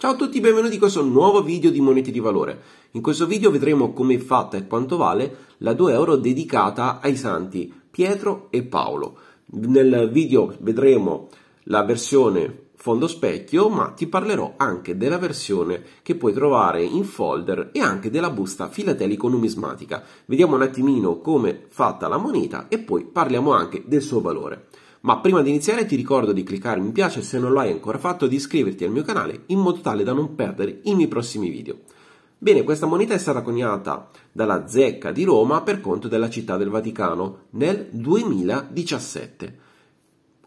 Ciao a tutti, e benvenuti in questo nuovo video di monete di valore. In questo video vedremo come è fatta e quanto vale la 2 euro dedicata ai santi Pietro e Paolo. Nel video vedremo la versione fondo specchio, ma ti parlerò anche della versione che puoi trovare in folder e anche della busta filatelico numismatica. Vediamo un attimino come è fatta la moneta e poi parliamo anche del suo valore. Ma prima di iniziare ti ricordo di cliccare mi piace se non lo hai ancora fatto e di iscriverti al mio canale in modo tale da non perdere i miei prossimi video. Bene, questa moneta è stata coniata dalla Zecca di Roma per conto della città del Vaticano nel 2017.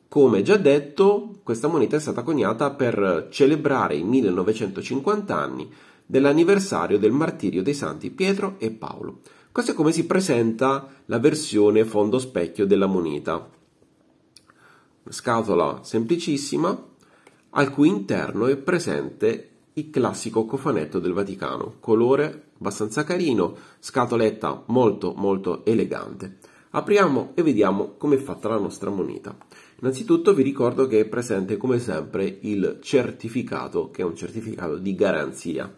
Come già detto, questa moneta è stata coniata per celebrare i 1950 anni dell'anniversario del martirio dei santi Pietro e Paolo. Questo è come si presenta la versione fondo specchio della moneta scatola semplicissima al cui interno è presente il classico cofanetto del Vaticano, colore abbastanza carino, scatoletta molto molto elegante. Apriamo e vediamo come è fatta la nostra moneta. Innanzitutto vi ricordo che è presente come sempre il certificato, che è un certificato di garanzia.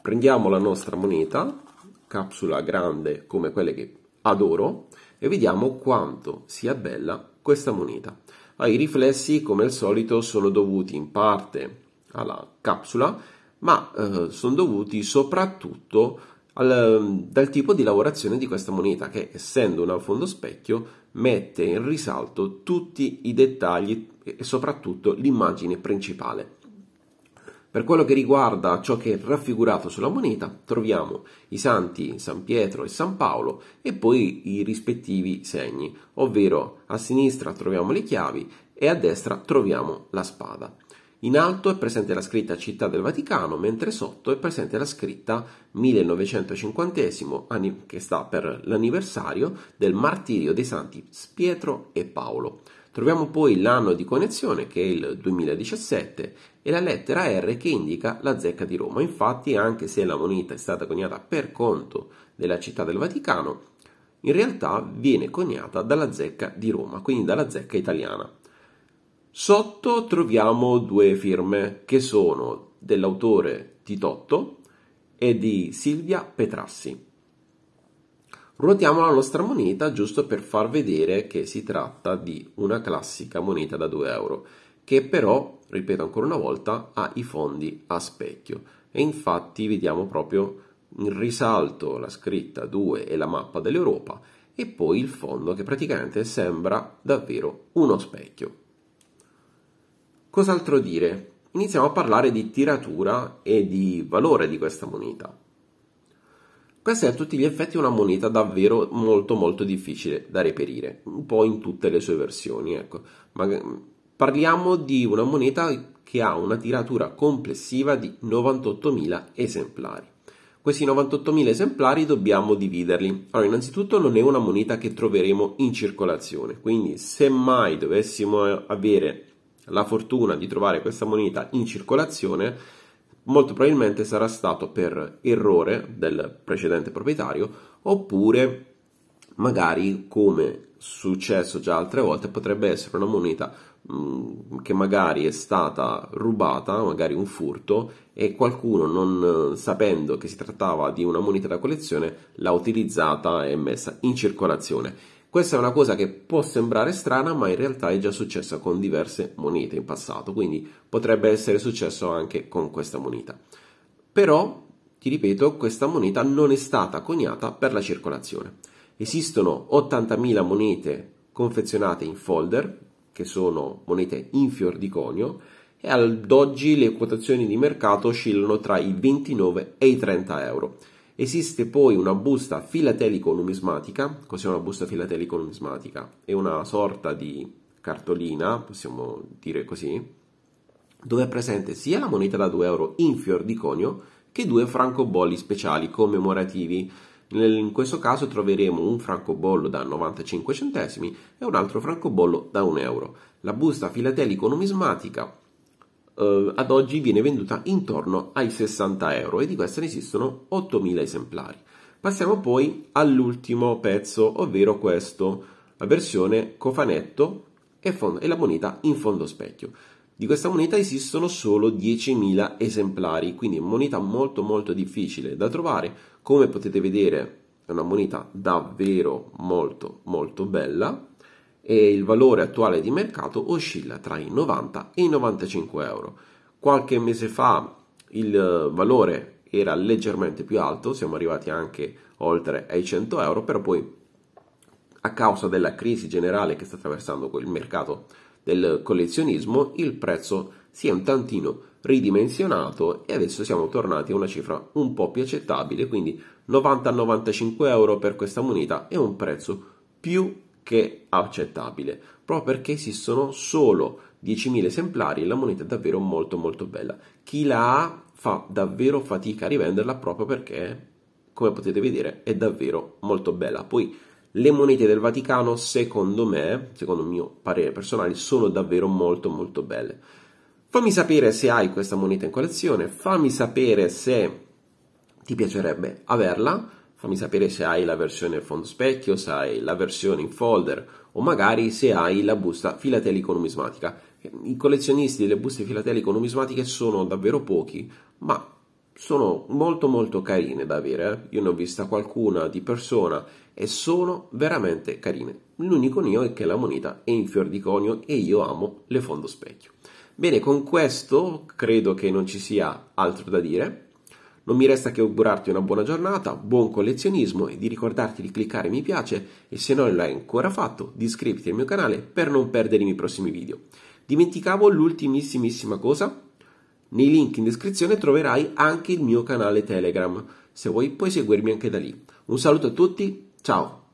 Prendiamo la nostra moneta, capsula grande come quelle che adoro, e vediamo quanto sia bella questa moneta. Ah, I riflessi, come al solito, sono dovuti in parte alla capsula, ma eh, sono dovuti soprattutto al, mm, dal tipo di lavorazione di questa moneta, che essendo una fondo specchio mette in risalto tutti i dettagli e soprattutto l'immagine principale. Per quello che riguarda ciò che è raffigurato sulla moneta, troviamo i santi San Pietro e San Paolo e poi i rispettivi segni, ovvero a sinistra troviamo le chiavi e a destra troviamo la spada. In alto è presente la scritta Città del Vaticano, mentre sotto è presente la scritta 1950, che sta per l'anniversario del martirio dei santi Pietro e Paolo. Troviamo poi l'anno di connessione che è il 2017 e la lettera R che indica la zecca di Roma. Infatti anche se la moneta è stata coniata per conto della città del Vaticano, in realtà viene coniata dalla zecca di Roma, quindi dalla zecca italiana. Sotto troviamo due firme che sono dell'autore Titotto e di Silvia Petrassi. Ruotiamo la nostra moneta giusto per far vedere che si tratta di una classica moneta da 2 euro che però, ripeto ancora una volta, ha i fondi a specchio e infatti vediamo proprio in risalto la scritta 2 e la mappa dell'Europa e poi il fondo che praticamente sembra davvero uno specchio. Cos'altro dire? Iniziamo a parlare di tiratura e di valore di questa moneta. Questa è a tutti gli effetti una moneta davvero molto molto difficile da reperire, un po' in tutte le sue versioni. Ecco. Mm, parliamo di una moneta che ha una tiratura complessiva di 98.000 esemplari. Questi 98.000 esemplari dobbiamo dividerli. Allora, innanzitutto non è una moneta che troveremo in circolazione, quindi se mai dovessimo eh, avere la fortuna di trovare questa moneta in circolazione, molto probabilmente sarà stato per errore del precedente proprietario oppure magari come successo già altre volte potrebbe essere una moneta mh, che magari è stata rubata, magari un furto e qualcuno non eh, sapendo che si trattava di una moneta da collezione l'ha utilizzata e messa in circolazione questa è una cosa che può sembrare strana, ma in realtà è già successa con diverse monete in passato, quindi potrebbe essere successo anche con questa moneta. Però, ti ripeto, questa moneta non è stata coniata per la circolazione. Esistono 80.000 monete confezionate in folder, che sono monete in fior di conio, e ad oggi le quotazioni di mercato oscillano tra i 29 e i 30 euro. Esiste poi una busta filatelico-numismatica, cos'è una busta filatelico-numismatica? È una sorta di cartolina, possiamo dire così, dove è presente sia la moneta da 2 euro in fior di conio che due francobolli speciali commemorativi. In questo caso troveremo un francobollo da 95 centesimi e un altro francobollo da 1 euro. La busta filatelico-numismatica eh, ad oggi viene venduta intorno ai 60 euro e di questa ne esistono 8.000 esemplari. Passiamo poi all'ultimo pezzo, ovvero questo, la versione cofanetto e, fondo, e la moneta in fondo specchio. Di questa moneta esistono solo 10.000 esemplari, quindi moneta molto molto difficile da trovare. Come potete vedere è una moneta davvero molto molto bella e il valore attuale di mercato oscilla tra i 90 e i 95 euro. Qualche mese fa il eh, valore era leggermente più alto, siamo arrivati anche oltre ai 100 euro, però poi a causa della crisi generale che sta attraversando il mercato del collezionismo, il prezzo si è un tantino ridimensionato e adesso siamo tornati a una cifra un po' più accettabile, quindi 90-95 euro per questa moneta è un prezzo più che accettabile, proprio perché esistono solo 10.000 esemplari e la moneta è davvero molto molto bella. Chi la ha fa davvero fatica a rivenderla proprio perché, come potete vedere, è davvero molto bella. Poi le monete del Vaticano, secondo me, secondo il mio parere personale, sono davvero molto molto belle. Fammi sapere se hai questa moneta in collezione, fammi sapere se ti piacerebbe averla fammi sapere se hai la versione fondo specchio, se hai la versione in folder o magari se hai la busta filatelico numismatica. I collezionisti delle buste filatelico numismatiche sono davvero pochi, ma sono molto molto carine da avere. Eh. Io ne ho vista qualcuna di persona e sono veramente carine. L'unico mio è che la moneta è in fior di conio e io amo le fondo specchio. Bene, con questo credo che non ci sia altro da dire. Non mi resta che augurarti una buona giornata, buon collezionismo e di ricordarti di cliccare mi piace e se non l'hai ancora fatto di iscriverti al mio canale per non perdere i miei prossimi video. Dimenticavo l'ultimissimissima cosa, nei link in descrizione troverai anche il mio canale Telegram, se vuoi puoi seguirmi anche da lì. Un saluto a tutti, ciao!